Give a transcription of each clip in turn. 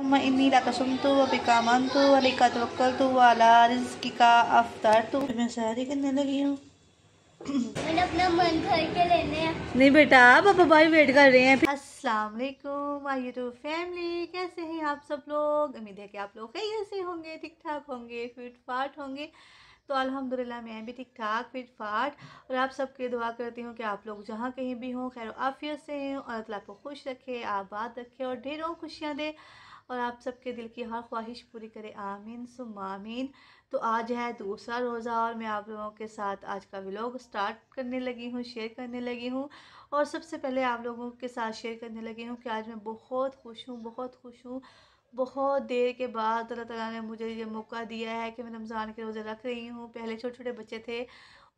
इन्नी लकसम तो मैं करने लगी हूँ मैंने अपना मन के लेने नहीं बेटा पापा भाई वेट कर रहे हैं अस्सलाम वालेकुम माय यूट्यूब फैमिली कैसे हैं आप सब लोग उम्मीद है कि आप लोग कहीं ऐसे होंगे ठीक ठाक होंगे फिट फाट होंगे तो अल्हम्दुलिल्लाह मैं भी ठीक ठाक फिट फाट और आप सबके दुआ करती हूँ कि आप लोग जहाँ कहीं भी हों खैर आफियत से हैं और अल्लाह को खुश रखे आबाद रखे और ढेरों खुशियाँ दे और आप सबके दिल की हर ख्वाहिश पूरी करे आमीन सुम आमीन तो आज है दूसरा रोज़ा और मैं आप लोगों के साथ आज का व्लॉग स्टार्ट करने लगी हूँ शेयर करने लगी हूँ और सबसे पहले आप लोगों के साथ शेयर करने लगी हूँ कि आज मैं बहुत खुश हूँ बहुत खुश हूँ बहुत देर के बाद अल्लाह ताला ने मुझे ये मौका दिया है कि मैं रमज़ान के रोज़े रख रही हूँ पहले छोटे छोटे बच्चे थे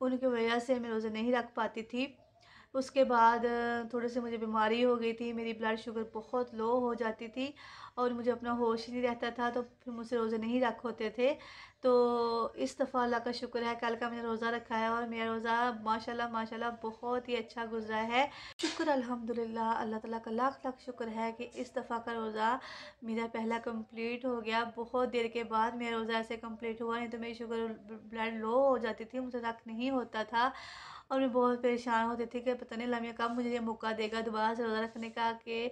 उनकी वजह से मैं रोज़े नहीं रख पाती थी उसके बाद थोड़े से मुझे बीमारी हो गई थी मेरी ब्लड शुगर बहुत लो हो जाती थी और मुझे अपना होश ही नहीं रहता था तो फिर मुझसे रोज़े नहीं रख होते थे तो इस दफ़ा अल्लाह का शुक्र है कल का मैंने रोज़ा रखा है और मेरा रोज़ा माशाल्लाह माशाल्लाह बहुत ही अच्छा गुजरा है शुक्र अल्हम्दुलिल्लाह अल्लाह ताला का लाख लाख शुक्र है कि इस दफ़ा का रोज़ा मेरा पहला कंप्लीट हो गया बहुत देर के बाद मेरा रोज़ा ऐसे कम्प्लीट हुआ नहीं तो मेरी शुगर ब्लड लो हो जाती थी मुझे रख नहीं होता था और मैं बहुत परेशान होती थी कि पता नहीं लम्हे कब मुझे ये मौका देगा दोबारा से रोज़ा रखने का कि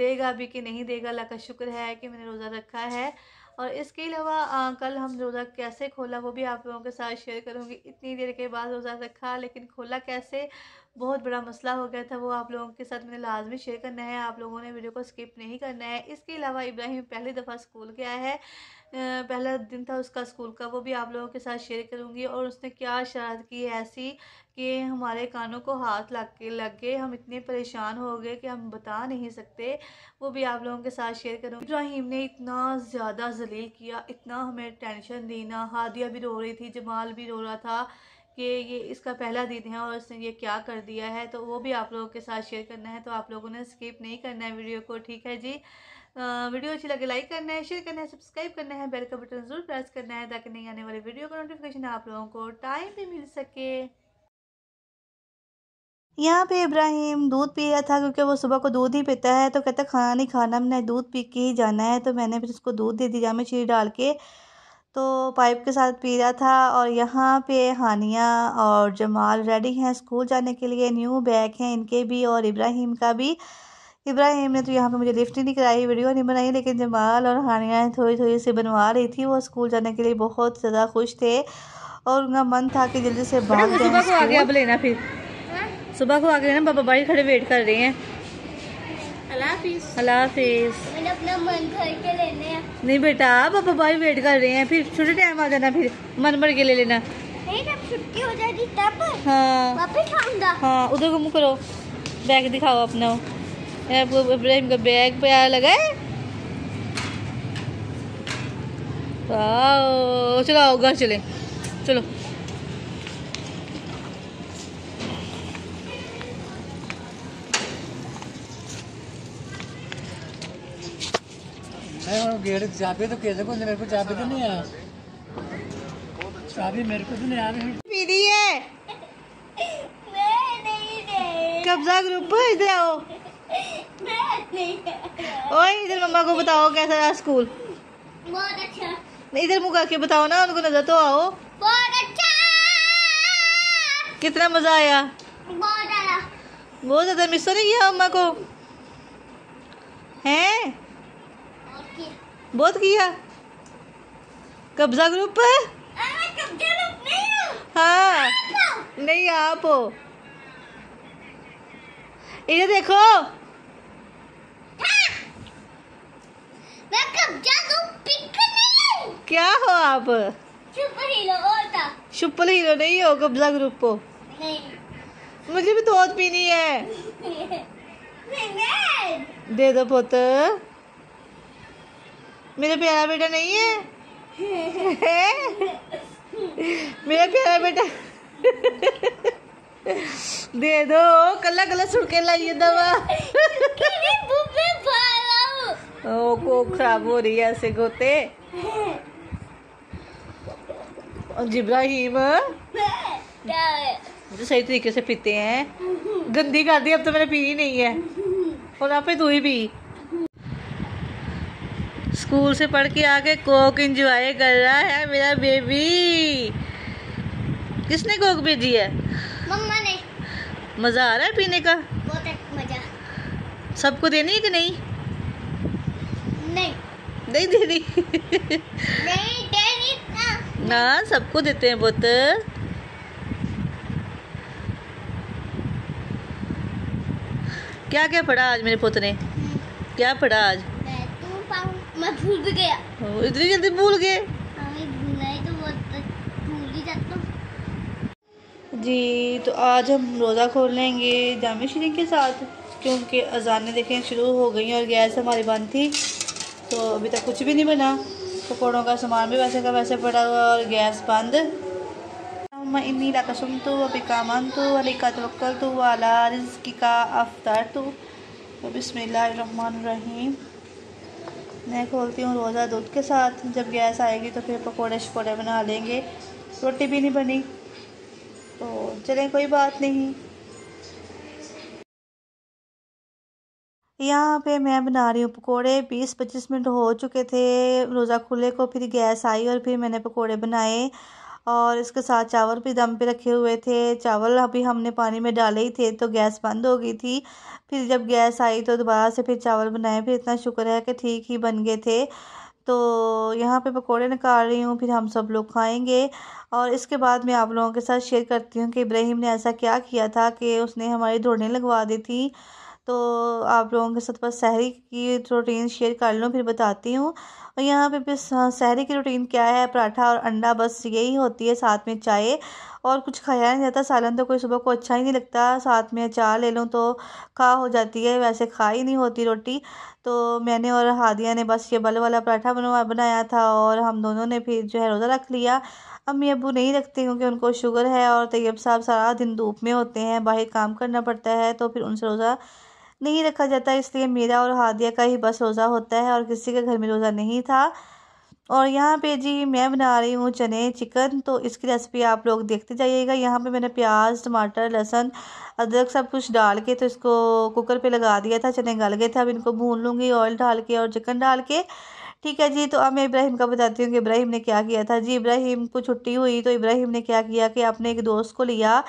देगा भी कि नहीं देगा अल्लाह का शुक्र है कि मैंने रोज़ा रखा है और इसके अलावा कल हम रोज़ा कैसे खोला वो भी आप लोगों के साथ शेयर करूँगी इतनी देर के बाद रोज़ा रखा लेकिन खोला कैसे बहुत बड़ा मसला हो गया था वो आप लोगों के साथ मैंने लाजमी शेयर करना है आप लोगों ने वीडियो को स्किप नहीं करना है इसके अलावा इब्राहिम पहली दफ़ा स्कूल गया है पहला दिन था उसका स्कूल का वो भी आप लोगों के साथ शेयर करूँगी और उसने क्या शरारत की है ऐसी कि हमारे कानों को हाथ लग के लग गए हम इतने परेशान हो गए कि हम बता नहीं सकते वो भी आप लोगों के साथ शेयर करूँगी इब्राहिम ने इतना ज़्यादा जलील किया इतना हमें टेंशन देना हादिया भी रो रही थी जमाल भी रो रहा था कि ये इसका पहला दिन है और उसने ये क्या कर दिया है तो वो भी आप लोगों के साथ शेयर करना है तो आप लोगों ने स्किप नहीं करना है वीडियो को ठीक है जी आ, वीडियो अच्छी लगे लाइक करना है शेयर करना है सब्सक्राइब करना है बेल का बटन ज़रूर प्रेस करना है ताकि नहीं आने वाली वीडियो का नोटिफिकेशन आप लोगों को टाइम भी मिल सके यहाँ पे इब्राहिम दूध पी रहा था क्योंकि वो सुबह को दूध ही पीता है तो कहता खाना नहीं खाना मैंने दूध पी के ही जाना है तो मैंने फिर उसको दूध दे दिया हमें चीनी डाल के तो पाइप के साथ पी रहा था और यहाँ पे हानिया और जमाल रेडी हैं स्कूल जाने के लिए न्यू बैग हैं इनके भी और इब्राहिम का भी इब्राहिम ने तो यहाँ पे मुझे लिफ्ट नहीं कराई वीडियो नहीं बनाई लेकिन जमाल और हानिया थोड़ी थोड़ी से बनवा रही थी वो स्कूल जाने के लिए बहुत ज़्यादा खुश थे और उनका मन था कि जल्दी से बाहर सुबह को आगे अब लेना फिर सुबह को आगे लेना बाबा भाई खड़े वेट कर रहे हैं नहीं बेटा आप पापा भाई वेट कर रहे हैं फिर छोटे टाइम आ जाना फिर मन भर के ले लेना छुट्टी हो जाएगी तब हाँ हाँ उधर गुम करो बैग दिखाओ अपना आपको इब्राहिम का बैग प्यार लगा है चलो घर चले चलो गेट चाबी तो कैसे को मेरे को चाबी तो नहीं चाबी मेरे को तो नहीं आ रही पी रही है कब्जा ग्रुप इधर आओ ओए इधर मम्मा को बताओ कैसा रहा स्कूल बहुत अच्छा इधर मुँह करके बताओ ना उनको नजर तो आओ बहुत अच्छा कितना मजा आया बहुत ज्यादा बहुत ज्यादा मिस तो नहीं किया मम्मा को हैं बहुत किया कब्जा ग्रुप हाँ नहीं आप हो इधर देखो हाँ। मैं कब्जा क्या हो आप सुपर हीरो होता सुपर हीरो नहीं हो कब्जा ग्रुप हो नहीं मुझे भी दूध तो पीनी है दे दो पुत मेरा प्यारा बेटा नहीं है, मेरा प्यारा बेटा दे दो कला कला सुड़के लाइए दवा ओ को खराब हो रही है ऐसे गोते जिब्राहिम तो सही तरीके से पीते हैं गंदी कर दी अब तो मैंने पी ही नहीं है और आप तू ही पी स्कूल से पढ़ के आके कोक इंजॉय कर रहा है मेरा बेबी किसने कोक भेजी है मम्मा ने मज़ा आ रहा है पीने का बहुत मज़ा सबको देनी है कि नहीं नहीं नहीं देनी नहीं देनी ना, ना सबको देते हैं बहुत क्या क्या पढ़ा आज मेरे पोते ने हम्म। क्या पढ़ा आज मैं भूल भी गया हाँ, इतनी जल्दी भूल गए हाँ, तो जी तो आज हम रोज़ा खोल लेंगे जाम शरीफ के साथ क्योंकि अजानें देखें शुरू हो गई और गैस हमारी बंद थी तो अभी तक कुछ भी नहीं बना पकौड़ों का सामान भी वैसे का वैसे पड़ा हुआ और गैस बंद इन्नी लकसम तो अभी बिकामन तो का तवक्ल तो वाला रिज़ का अफ्तार तो बसमिल्लर रहीम मैं खोलती हूँ रोज़ा दूध के साथ जब गैस आएगी तो फिर पकौड़े शकोड़े बना लेंगे रोटी भी नहीं बनी तो चलें कोई बात नहीं यहाँ पे मैं बना रही हूँ पकोड़े बीस पच्चीस मिनट हो चुके थे रोज़ा खुले को फिर गैस आई और फिर मैंने पकोड़े बनाए और इसके साथ चावल भी दम पे रखे हुए थे चावल अभी हमने पानी में डाले ही थे तो गैस बंद हो गई थी फिर जब गैस आई तो दोबारा से फिर चावल बनाए फिर इतना शुक्र है कि ठीक ही बन गए थे तो यहाँ पे पकोड़े निकाल रही हूँ फिर हम सब लोग खाएंगे और इसके बाद मैं आप लोगों के साथ शेयर करती हूँ कि इब्राहिम ने ऐसा क्या किया था कि उसने हमारी धोने लगवा दी थी तो आप लोगों के साथ बस सहरी की रूटीन शेयर कर लूँ फिर बताती हूँ और यहाँ पे बस शहरी की रूटीन क्या है पराठा और अंडा बस यही होती है साथ में चाय और कुछ खाया नहीं जाता सालन तो कोई सुबह को अच्छा ही नहीं लगता साथ में अचार ले लूँ तो खा हो जाती है वैसे खा ही नहीं होती रोटी तो मैंने और हादिया ने बस ये बल वाला पराठा बनवा बनाया था और हम दोनों ने फिर जो है रोज़ा रख लिया अम्मी अबू नहीं रखते क्योंकि उनको शुगर है और तैयब साहब सारा दिन धूप में होते हैं बाहर काम करना पड़ता है तो फिर उनसे रोज़ा नहीं रखा जाता इसलिए मेरा और हादिया का ही बस रोज़ा होता है और किसी के घर में रोज़ा नहीं था और यहाँ पे जी मैं बना रही हूँ चने चिकन तो इसकी रेसिपी आप लोग देखते जाइएगा यहाँ पे मैंने प्याज टमाटर लहसुन अदरक सब कुछ डाल के तो इसको कुकर पे लगा दिया था चने गल गए थे अब इनको भून लूँगी ऑयल डाल के और चिकन डाल के ठीक है जी तो अब मैं इब्राहिम का बताती हूँ कि इब्राहिम ने क्या किया था जी इब्राहिम को छुट्टी हुई तो इब्राहिम ने क्या किया कि अपने एक दोस्त को लिया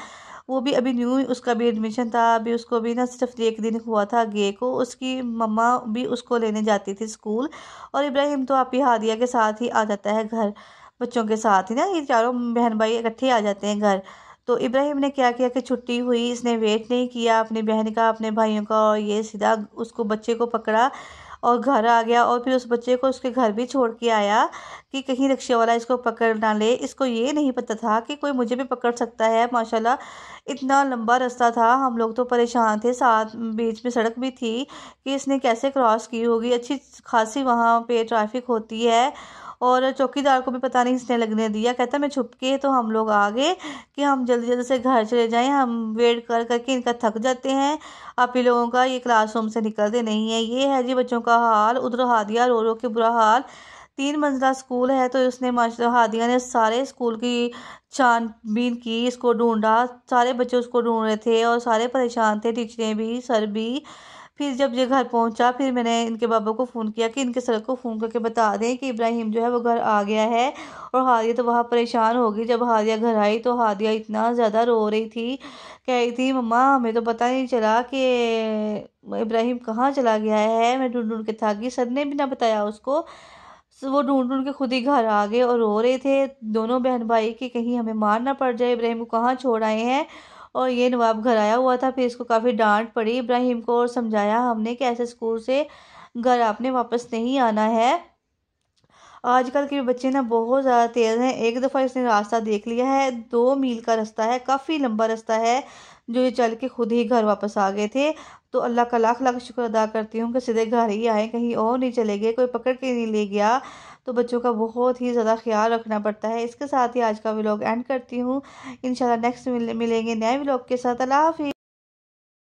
वो भी अभी न्यू उसका भी एडमिशन था अभी उसको भी ना सिर्फ एक दिन हुआ था गे को उसकी मम्मा भी उसको लेने जाती थी स्कूल और इब्राहिम तो आप ही हादिया के साथ ही आ जाता है घर बच्चों के साथ ही ना ये चारों बहन भाई इकट्ठे आ जाते हैं घर तो इब्राहिम ने क्या किया कि छुट्टी हुई इसने वेट नहीं किया अपनी बहन का अपने भाइयों का और ये सीधा उसको बच्चे को पकड़ा और घर आ गया और फिर उस बच्चे को उसके घर भी छोड़ के आया कि कहीं रिक्शे वाला इसको पकड़ ना ले इसको ये नहीं पता था कि कोई मुझे भी पकड़ सकता है माशाल्लाह इतना लंबा रास्ता था हम लोग तो परेशान थे साथ बीच में सड़क भी थी कि इसने कैसे क्रॉस की होगी अच्छी खासी वहाँ पे ट्रैफिक होती है और चौकीदार को भी पता नहीं इसने लगने दिया कहता मैं छुप के तो हम लोग आ गए कि हम जल्दी जल्दी से घर चले जाएं हम वेट कर करके इनका थक जाते हैं आप ही लोगों का ये क्लासरूम से निकलते नहीं है ये है जी बच्चों का हाल उधर हादिया रो रो के बुरा हाल तीन मंजिला स्कूल है तो उसने माशा हादिया ने सारे स्कूल की छानबीन की इसको ढूंढा सारे बच्चे उसको ढूंढ रहे थे और सारे परेशान थे टीचरें भी सर भी फिर जब ये घर पहुंचा फिर मैंने इनके बाबा को फ़ोन किया कि इनके सर को फ़ोन करके बता दें कि इब्राहिम जो है वो घर आ गया है और हादिया तो वहाँ परेशान हो गई जब हादिया घर आई तो हादिया इतना ज़्यादा रो रही थी कह रही थी मम्मा हमें तो पता नहीं चला कि इब्राहिम कहाँ चला गया है मैं ढूंढ ढूंढ के था कि सर ने भी ना बताया उसको वो ढूंढ ढूंढ के खुद ही घर आ गए और रो रहे थे दोनों बहन भाई कि कहीं हमें मार ना पड़ जाए इब्राहिम को कहाँ छोड़ आए हैं और ये नवाब घर आया हुआ था फिर इसको काफ़ी डांट पड़ी इब्राहिम को और समझाया हमने कि ऐसे स्कूल से घर आपने वापस नहीं आना है आजकल के बच्चे ना बहुत ज़्यादा तेज़ हैं एक दफ़ा इसने रास्ता देख लिया है दो मील का रास्ता है काफ़ी लंबा रास्ता है जो ये चल के खुद ही घर वापस आ गए थे तो अल्लाह का लाख लाख शुक्र अदा करती हूँ कि सीधे घर ही आए कहीं और नहीं चले गए कोई पकड़ के नहीं ले गया तो बच्चों का बहुत ही ज़्यादा ख्याल रखना पड़ता है इसके साथ ही आज का व्लॉग एंड करती हूँ इन नेक्स्ट मिलेंगे नए व्लॉग के साथ अल्लाह हाफि